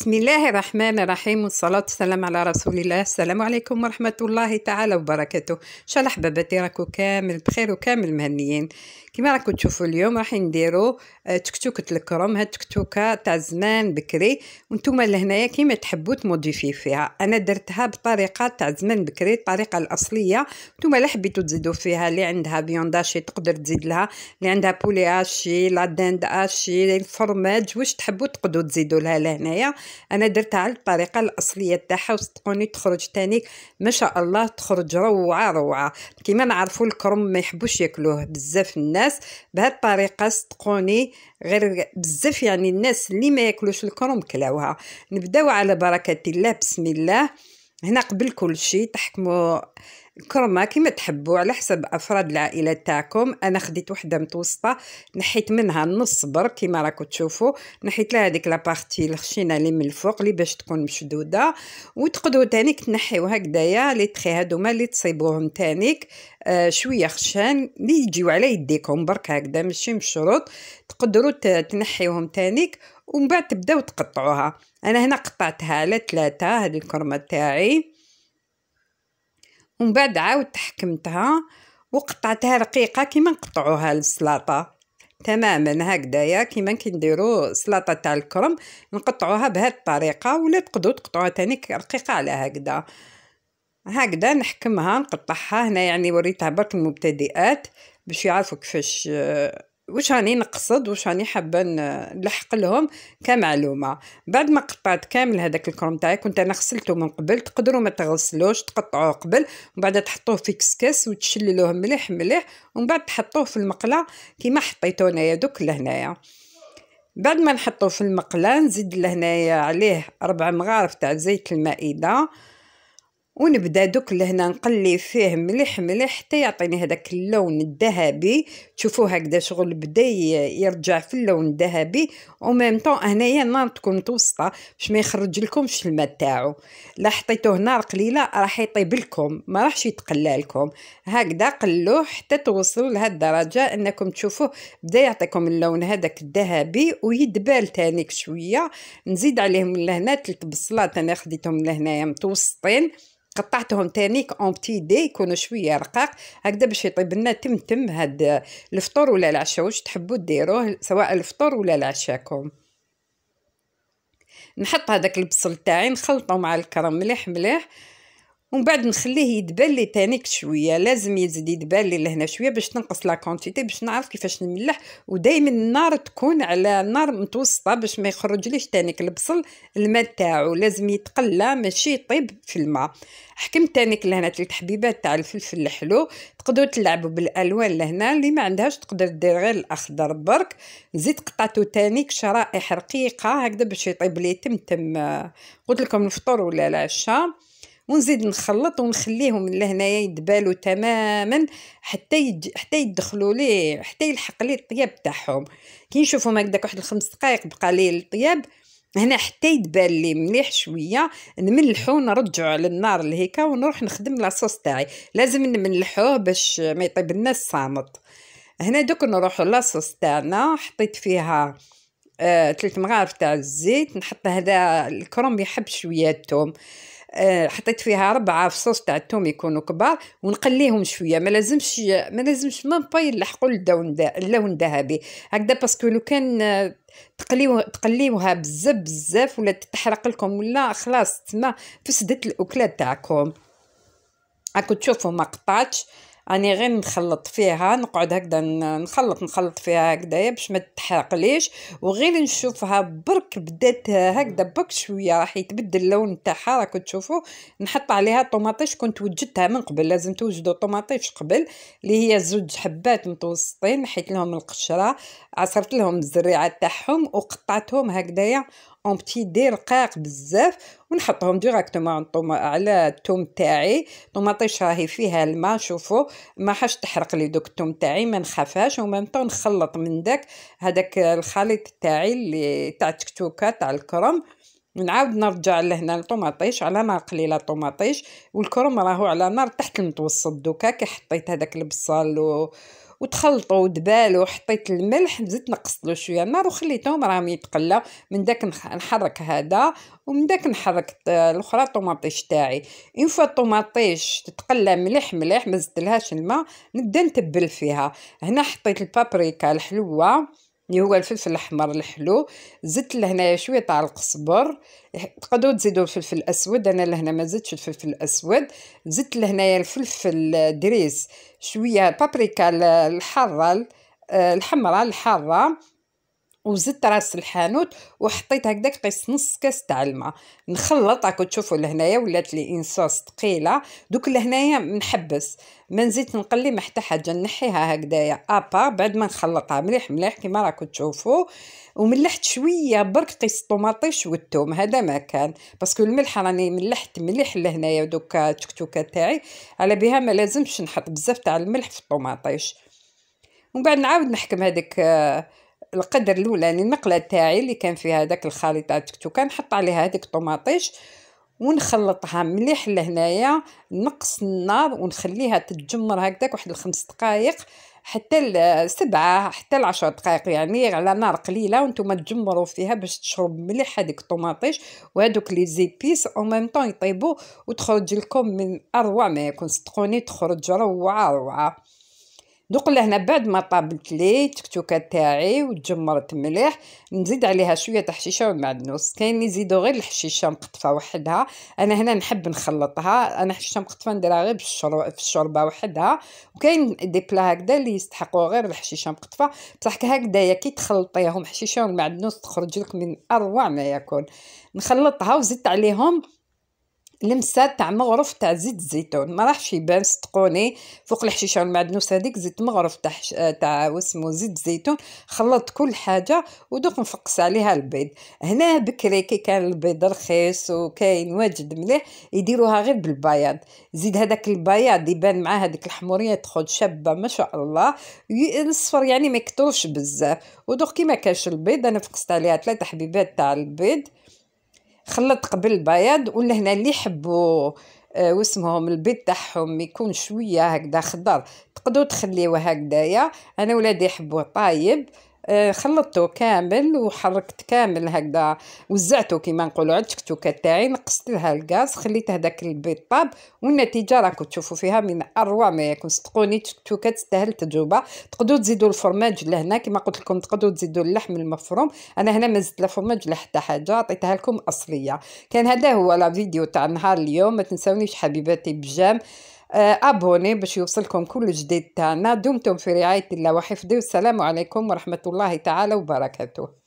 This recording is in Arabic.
بسم الله الرحمن الرحيم والصلاة والسلام على رسول الله السلام عليكم ورحمة الله تعالى وبركاته إن شاء الله حباباتي راكو كامل بخير وكامل مهنيين كما راكو تشوفوا اليوم راح نديرو آه، تكتوكة الكرم هاد تكتوكة تاع زمان بكري وانتم لهنايا كيما تحبوا تموديفي فيها انا درتها بطريقة تاع زمان بكري الطريقة الاصلية انتم اللي حبيتو تزيدوا فيها اللي عندها بيونداشي تقدر تزيد لها اللي عندها بولي اشي لادند اشي الفرماج واش تحبوا تقدروا تزيدوا لها لهنايا انا درتها على الطريقه الاصليه تاعها وصدقوني تخرج تاني ما شاء الله تخرج روعه روعه كيما نعرفوا الكرم ما يحبوش ياكلوه بزاف الناس بهذه الطريقه صدقوني غير بزاف يعني الناس اللي ما ياكلوش الكرم كلاوها نبداو على بركه الله بسم الله هنا قبل كل شيء تحكموا الكرمة كما تحبوا على حسب أفراد العائلة تاعكم أنا خديت وحدة متوسطة نحيت منها النص برك كما راكم تشوفوا نحيت لها هذيك لابارتي الخشينة اللي من الفوق اللي باش تكون مشدودة وتقدروا تانيك تنحيو هكدايا لي تخي هادوما اللي تصيبوهم تانيك آه شويه خشان اللي يجيو على يديكم برك هكذا ماشي مشروط تقدروا تنحيوهم تانيك ومن بعد تبداو تقطعوها انا هنا قطعتها على ثلاثة هاد الكرمه تاعي ومن بعد عاود تحكمتها وقطعتها رقيقه كيما نقطعوها للسلاطة تماما هكذايا كيما كنديرو سلطه تاع الكرم نقطعوها بهاد الطريقه ولا تقدروا تقطعوها تاني رقيقه على هكذا هكذا نحكمها نقطعها هنا يعني وريتها برك المبتدئات باش يعرفوا كيفاش واش راني نقصد واش راني حابه نلحق لهم كمعلومه بعد ما قطعت كامل هذاك الكروم تاعي كنت انا غسلته من قبل تقدروا ما تغسلوش تقطعوه قبل ومن بعد تحطوه في كسكاس وتشللوه مليح مليح ومن بعد تحطوه في المقله كيما حطيته انايا دوك لهنايا بعد ما نحطوه في المقله نزيد لهنايا عليه ربع مغارف تاع زيت المائده ونبدا دوك لهنا نقلي فيه مليح مليح حتى يعطيني هذاك اللون الذهبي تشوفوه هكذا شغل بدا يرجع في اللون الذهبي وميم طون هنايا النار تكون متوسطه باش ما يخرج لكمش الماء تاعو لا حطيتوه نار قليله راح يطيب لكم ما راحش يتقلى لكم هكذا قلوه حتى توصلوا لهاد الدرجه انكم تشوفوه بدا يعطيكم اللون هذاك الذهبي ويدبال تانيك شويه نزيد عليهم لهنا ثلاث بصلات انا خديتهم لهنايا متوسطين قطعتهم تانيك اون بتي دي يكونوا شويه رقاق هكذا باش يطيب لنا تم تم هاد الفطور ولا العشاء واش تحبوا ديروه سواء الفطور ولا العشاكم نحط هذاك البصل تاعي نخلطه مع الكرم مليح مليح ومن بعد نخليه يدبل لي تانيك شويه لازم يزيد يدبل لي لهنا شويه باش تنقص لا كونتيتي باش نعرف كيفاش نملح ودائما النار تكون على نار متوسطه باش ما يخرجليش تانيك البصل الماء تاعو لازم يتقلى ماشي يطيب في الماء حكمت تانيك لهنا ثلاث حبيبات تاع الفلفل الحلو تقدروا تلعبوا بالالوان لهنا اللي ما عندهاش تقدر دير غير الاخضر برك زيد قطعتو تانيك شرائح رقيقه هكذا باش يطيب لي تمتم قلت لكم الفطور ولا العشاء ونزيد نخلط ونخليهم لهنايا يدبالوا تماما حتى يد... حتى يدخلوا ليه حتى يلحق ليه الطياب تاعهم كي نشوفهم هكداك واحد الخمس دقائق بقى ليه الطياب هنا حتى يدبال لي مليح شويه نملحو نرجعو على النار لهيكا ونروح نخدم لاصوص تاعي لازم نملحوه باش ما يطيب لنا الصامت هنا دوك نروحو لاصوص تاعنا حطيت فيها آه ثلاث مغارف تاع الزيت نحط هذا الكرنب يحب شويه الثوم آه حطيت فيها ربعة فصوص تاع الثوم يكونوا كبار ونقليهم شويه ما لازمش ما لازمش ما با يلحقوا اللون الذهبي هكذا باسكو لو كان تقليوها آه، تقليو تقليوها بزاف بزاف ولا تتحرق لكم ولا خلاص تما فسدت الاكله تاعكم راكم تشوفوا ما قطعتش راني غير نخلط فيها نقعد هكذا نخلط نخلط فيها هكذايا باش ما تحرقليش وغير نشوفها برك بدات هكذا برك شويه راح يتبدل اللون تاعها راكو تشوفوا نحط عليها طوماطيش كنت وجدتها من قبل لازم توجدوا طوماطيش قبل اللي هي زوج حبات متوسطين حيت لهم القشره عصرت لهم الزريعه تاعهم وقطعتهم هكذايا اون بتي دي رقاق بزاف ونحطهم ديراكتومون على الثوم تاعي طوماطيش راهي فيها الماء شوفوا ما حاش تحرق لي دوك الثوم تاعي ما نخافاش ومام طون نخلط من داك هذاك الخليط تاعي اللي تاع التكتوكه تاع الكرم نعاود نرجع لهنا الطوماطيش على نار قليله الطوماطيش والكرم راهو على نار تحت المتوسط دوكا كي حطيت هذاك البصل و وتخلطوا ودبالوا حطيت الملح زدت نقصت له شويه النار وخليتهم راهم يتقلى من داك نحرك هذا ومن داك نحرك الاخرى الطوماطيش تاعي اون فوا الطوماطيش تتقلى مليح مليح ما زدتلهاش الماء نبدا نتبل فيها هنا حطيت البابريكا الحلوه اللي هو الفلفل الاحمر الحلو زدت لهنايا شويه تاع القزبر تقدروا تزيدوا الفلفل الاسود انا لهنا ما زدتش الفلفل الاسود زدت لهنايا الفلفل دريس شويه بابريكا الحاره آه، الحمراء الحاره وزدت راس الحانوت وحطيت هكذاك قيس نص كاس تاع الماء نخلط راكم تشوفوا لهنايا ولات لي انصاص ثقيله دوك لهنايا نحبس ما نزيد نقلي ما حتى حاجه نحيها هكذايا ابا بعد ما نخلطها مليح مليح كما راكم تشوفوا وملحت شويه برك قيس الطوماطيش والثوم هذا ما كان باسكو الملح راني ملحت مليح لهنايا دوك التكتوكه تاعي على بها ما لازمش نحط بزاف تاع الملح في الطوماطيش ومن بعد نعاود نحكم هذيك آه القدر الاولاني يعني النقله تاعي اللي كان فيها داك الخليط تكتوكه نحط عليها هذيك الطوماطيش ونخلطها مليح لهنايا نقص النار ونخليها تتجمر هكذاك واحد الخمس دقائق حتى سبعة حتى العشر دقائق يعني على نار قليله وانتم تجمروا فيها باش تشرب مليح هذيك الطوماطيش وهذوك لي زيبيس او ميم طون يطيبوا وتخرج لكم من اروع ما يكون صدقوني تخرج روعه روعه دوق لهنا بعد ما طابت لي التكتوكه تاعي وتجمرت مليح نزيد عليها شويه تحشيشه ومعدنوس كاين اللي يزيدوا غير الحشيشه مقطفه وحدها انا هنا نحب نخلطها انا حشيشه مقطفه نديرها غير في الشوربه وحدها وكاين دي بلا هكذا اللي يستحقوا غير الحشيشه مقطفه بصح هكذايا كي تخلطيهم حشيشه ومعدنوس تخرج لك من اروع ما يكون نخلطها وزدت عليهم لمسه تاع مغرف تاع زيت الزيتون ما راحش يبان صدقوني فوق الحشيشه والمعدنوس هذيك زيت مغرف تاع تاع واسمو زيت الزيتون خلطت كل حاجه ودوك نفقس عليها البيض هنا بكري كي كان البيض رخيص وكاين واجد مليح يديروها غير بالبياض زيد هذاك البياض يبان مع هذيك الحموريه تخرج شابه ما شاء الله الصفر يعني ما يكثرش بزاف ودوك كيما كانش البيض انا فقست عليها ثلاثه حبيبات تاع البيض خلط قبل البياض والهنا اللي يحبوا آه، واسمهم البيض تاعهم يكون شويه هكذا خضر تقدروا تخليوه هكذايا انا ولادي يحبوه طايب آه، خلطته كامل وحركت كامل هكذا وزعته كيما نقولوا على التكتوكه تاعي نقصت لها الغاز خليت هذاك البيض طاب والنتيجه راكم تشوفوا فيها من اروع ما يكون صدقوني التكتوكه تستاهل التجربه تقدروا تزيدوا الفرماج لهنا كيما قلت لكم تقدروا تزيدوا اللحم المفروم انا هنا ما زدت لا فرماج لا حتى حاجه عطيتها لكم اصليه كان هذا هو لا فيديو تاع نهار اليوم ما تنساونيش حبيباتي بجام آه، ابوني باش يوصلكم كل جديد تاعنا دمتم في رعايه الله وحفظه والسلام عليكم ورحمه الله تعالى وبركاته